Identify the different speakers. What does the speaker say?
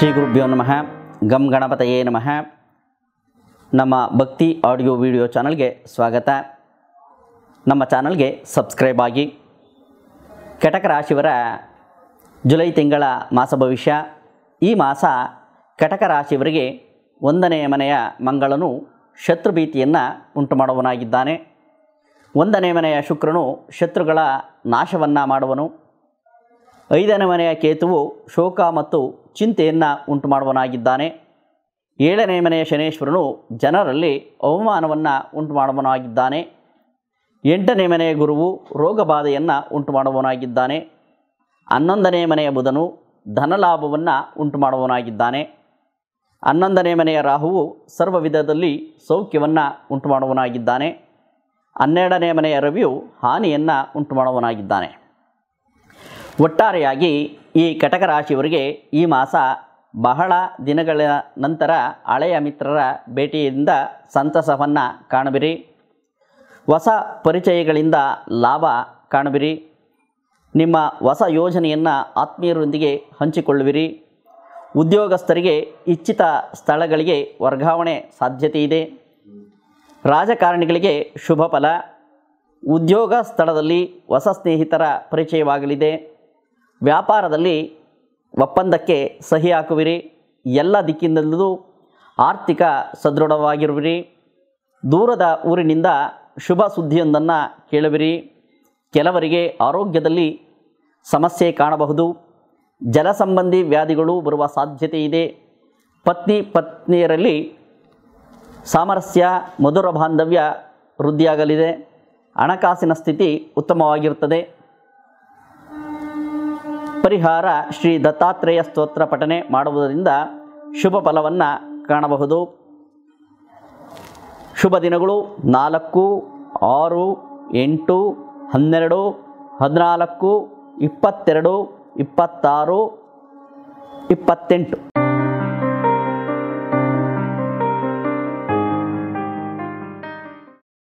Speaker 1: ಶ್ರೀ ಗುರುಭ್ಯೋ ನಮಃ ಗಮ್ ಗಣಪತಯೇ ನಮಃ ನಮ್ಮ ಭಕ್ತಿ ಆಡಿಯೋ ವಿಡಿಯೋ ಚಾನಲ್ಗೆ ಸ್ವಾಗತ ನಮ್ಮ ಚಾನಲ್ಗೆ ಸಬ್ಸ್ಕ್ರೈಬ್ ಆಗಿ ಕಟಕ ರಾಶಿಯವರ ಜುಲೈ ತಿಂಗಳ ಮಾಸ ಭವಿಷ್ಯ ಈ ಮಾಸ ಕಟಕ ರಾಶಿಯವರಿಗೆ ಒಂದನೆಯ ಮನೆಯ ಮಂಗಳನು ಶತ್ರು ಭೀತಿಯನ್ನು ಉಂಟು ಮಾಡುವನಾಗಿದ್ದಾನೆ ಒಂದನೇ ಮನೆಯ ಶುಕ್ರನು ಶತ್ರುಗಳ ನಾಶವನ್ನು ಮಾಡುವನು ಐದನೇ ಮನೆಯ ಕೇತುವು ಶೋಕ ಮತ್ತು ಚಿಂತೆಯನ್ನು ಉಂಟು ಮಾಡುವನಾಗಿದ್ದಾನೆ ಏಳನೇ ಮನೆಯ ಶನೇಶ್ವರನು ಜನರಲ್ಲಿ ಅವಮಾನವನ್ನು ಉಂಟು ಮಾಡುವನಾಗಿದ್ದಾನೆ ಎಂಟನೇ ಮನೆಯ ಗುರುವು ರೋಗ ಬಾಧೆಯನ್ನು ಉಂಟು ಮಾಡುವವನಾಗಿದ್ದಾನೆ ಹನ್ನೊಂದನೇ ಮನೆಯ ಬುಧನು ಧನಲಾಭವನ್ನು ಉಂಟು ಮಾಡುವವನಾಗಿದ್ದಾನೆ ಹನ್ನೊಂದನೇ ಮನೆಯ ರಾಹುವು ಸರ್ವ ವಿಧದಲ್ಲಿ ಸೌಖ್ಯವನ್ನು ಉಂಟು ಮಾಡುವನಾಗಿದ್ದಾನೆ ಹನ್ನೆರಡನೇ ಮನೆಯ ರವಿಯು ಹಾನಿಯನ್ನು ಉಂಟು ಮಾಡುವವನಾಗಿದ್ದಾನೆ ಒಟ್ಟಾರೆಯಾಗಿ ಈ ಕಟಕ ರಾಶಿಯವರಿಗೆ ಈ ಮಾಸ ಬಹಳ ದಿನಗಳ ನಂತರ ಹಳೆಯ ಮಿತ್ರರ ಭೇಟಿಯಿಂದ ಸಂತಸವನ್ನು ಕಾಣಬಿರಿ ಹೊಸ ಪರಿಚಯಗಳಿಂದ ಲಾಭ ಕಾಣಬಿರಿ ನಿಮ್ಮ ಹೊಸ ಯೋಜನೆಯನ್ನು ಆತ್ಮೀಯರೊಂದಿಗೆ ಹಂಚಿಕೊಳ್ಳುವಿರಿ ಉದ್ಯೋಗಸ್ಥರಿಗೆ ಇಚ್ಛಿತ ಸ್ಥಳಗಳಿಗೆ ವರ್ಗಾವಣೆ ಸಾಧ್ಯತೆ ಇದೆ ರಾಜಕಾರಣಿಗಳಿಗೆ ಶುಭ ಫಲ ಉದ್ಯೋಗ ಸ್ಥಳದಲ್ಲಿ ಹೊಸ ಸ್ನೇಹಿತರ ಪರಿಚಯವಾಗಲಿದೆ ವ್ಯಾಪಾರದಲ್ಲಿ ಒಪ್ಪಂದಕ್ಕೆ ಸಹಿ ಹಾಕುವಿರಿ ಎಲ್ಲ ದಿಕ್ಕಿನಲ್ಲೂ ಆರ್ಥಿಕ ಸದೃಢವಾಗಿರುವಿರಿ ದೂರದ ಊರಿನಿಂದ ಶುಭ ಸುದ್ದಿಯೊಂದನ್ನು ಕೇಳುವಿರಿ ಕೆಲವರಿಗೆ ಆರೋಗ್ಯದಲ್ಲಿ ಸಮಸ್ಯೆ ಕಾಣಬಹುದು ಜಲಸಂಬಂಧಿ ವ್ಯಾಧಿಗಳು ಬರುವ ಸಾಧ್ಯತೆ ಇದೆ ಪತ್ನಿ ಪತ್ನಿಯರಲ್ಲಿ ಸಾಮರಸ್ಯ ಮಧುರ ಬಾಂಧವ್ಯ ವೃದ್ಧಿಯಾಗಲಿದೆ ಹಣಕಾಸಿನ ಸ್ಥಿತಿ ಉತ್ತಮವಾಗಿರುತ್ತದೆ ಪರಿಹಾರ ಶ್ರೀ ದತ್ತಾತ್ರೇಯ ಸ್ತೋತ್ರ ಪಠನೆ ಮಾಡುವುದರಿಂದ ಶುಭ ಫಲವನ್ನು ಕಾಣಬಹುದು ಶುಭ ದಿನಗಳು ನಾಲ್ಕು ಆರು ಎಂಟು ಹನ್ನೆರಡು ಹದಿನಾಲ್ಕು ಇಪ್ಪತ್ತೆರಡು ಇಪ್ಪತ್ತಾರು ಇಪ್ಪತ್ತೆಂಟು